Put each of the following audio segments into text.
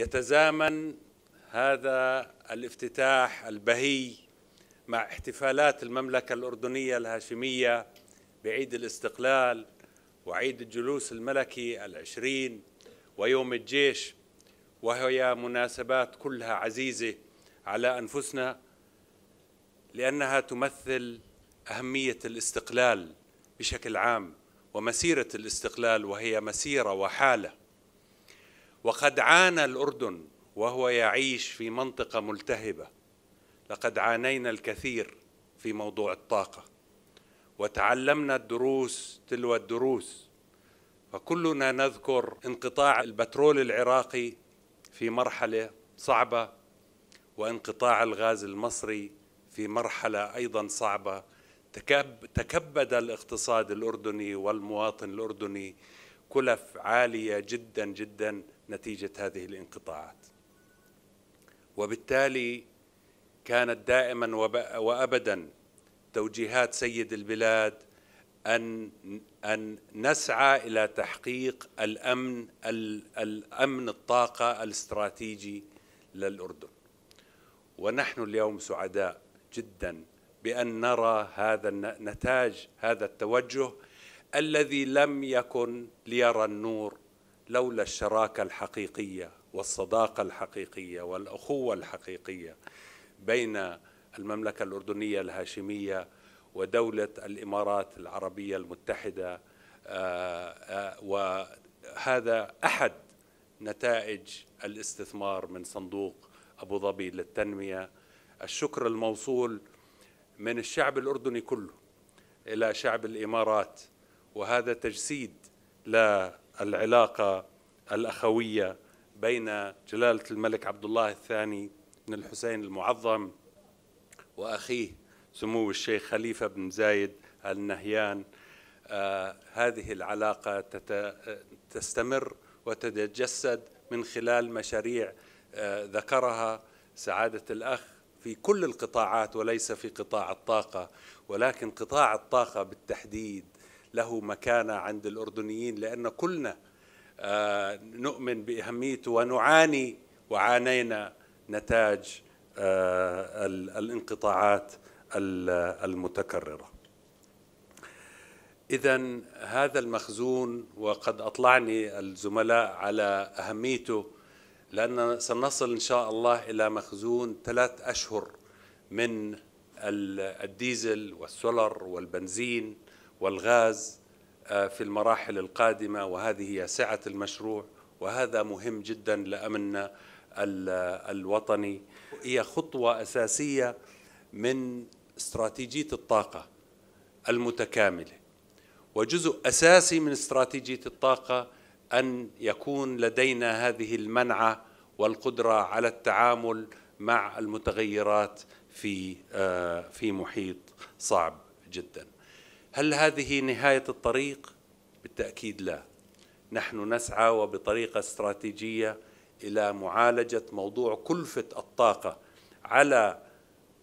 يتزامن هذا الافتتاح البهي مع احتفالات المملكة الأردنية الهاشمية بعيد الاستقلال وعيد الجلوس الملكي العشرين ويوم الجيش وهي مناسبات كلها عزيزة على أنفسنا لأنها تمثل أهمية الاستقلال بشكل عام ومسيرة الاستقلال وهي مسيرة وحالة وقد عانى الأردن وهو يعيش في منطقة ملتهبة لقد عانينا الكثير في موضوع الطاقة وتعلمنا الدروس تلو الدروس فكلنا نذكر انقطاع البترول العراقي في مرحلة صعبة وانقطاع الغاز المصري في مرحلة أيضا صعبة تكبد الاقتصاد الأردني والمواطن الأردني كلف عالية جدا جدا نتيجه هذه الانقطاعات وبالتالي كانت دائما وابدا توجيهات سيد البلاد ان ان نسعى الى تحقيق الامن الامن الطاقه الاستراتيجي للاردن ونحن اليوم سعداء جدا بان نرى هذا نتاج هذا التوجه الذي لم يكن ليرى النور لولا الشراكه الحقيقيه والصداقه الحقيقيه والاخوه الحقيقيه بين المملكه الاردنيه الهاشميه ودوله الامارات العربيه المتحده آه، آه، وهذا احد نتائج الاستثمار من صندوق ابو ظبي للتنميه الشكر الموصول من الشعب الاردني كله الى شعب الامارات وهذا تجسيد لا العلاقه الاخويه بين جلاله الملك عبد الله الثاني بن الحسين المعظم واخيه سمو الشيخ خليفه بن زايد النهيان آه، هذه العلاقه تستمر وتتجسد من خلال مشاريع آه، ذكرها سعاده الاخ في كل القطاعات وليس في قطاع الطاقه ولكن قطاع الطاقه بالتحديد له مكانه عند الاردنيين لان كلنا آه، نؤمن باهميته ونعاني وعانينا نتاج آه، الانقطاعات المتكرره. اذا هذا المخزون وقد اطلعني الزملاء على اهميته لان سنصل ان شاء الله الى مخزون ثلاث اشهر من الديزل والسولر والبنزين والغاز آه، في المراحل القادمة وهذه هي سعة المشروع وهذا مهم جدا لأمننا الوطني هي خطوة أساسية من استراتيجية الطاقة المتكاملة وجزء أساسي من استراتيجية الطاقة أن يكون لدينا هذه المنعة والقدرة على التعامل مع المتغيرات في آه، في محيط صعب جداً هل هذه نهاية الطريق؟ بالتأكيد لا نحن نسعى وبطريقة استراتيجية إلى معالجة موضوع كلفة الطاقة على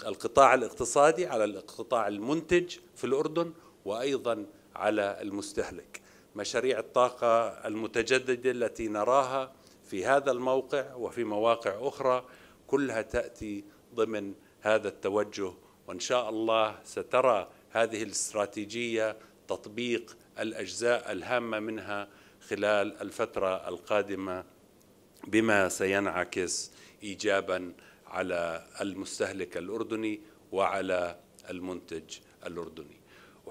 القطاع الاقتصادي على القطاع المنتج في الأردن وأيضا على المستهلك مشاريع الطاقة المتجددة التي نراها في هذا الموقع وفي مواقع أخرى كلها تأتي ضمن هذا التوجه وإن شاء الله سترى هذه الاستراتيجية تطبيق الأجزاء الهامة منها خلال الفترة القادمة بما سينعكس إيجابا على المستهلك الأردني وعلى المنتج الأردني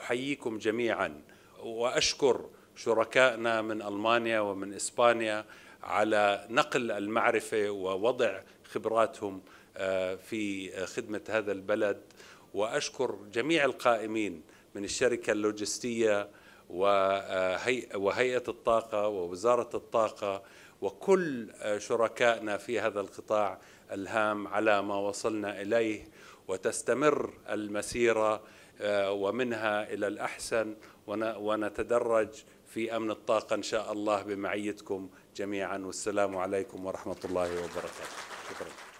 أحييكم جميعا وأشكر شركائنا من ألمانيا ومن إسبانيا على نقل المعرفة ووضع خبراتهم آه، في خدمة هذا البلد وأشكر جميع القائمين من الشركة اللوجستية آه، وهيئة الطاقة ووزارة الطاقة وكل آه، شركائنا في هذا القطاع الهام على ما وصلنا إليه وتستمر المسيرة آه، ومنها إلى الأحسن ونتدرج في أمن الطاقة إن شاء الله بمعيتكم جميعا والسلام عليكم ورحمة الله وبركاته شكرا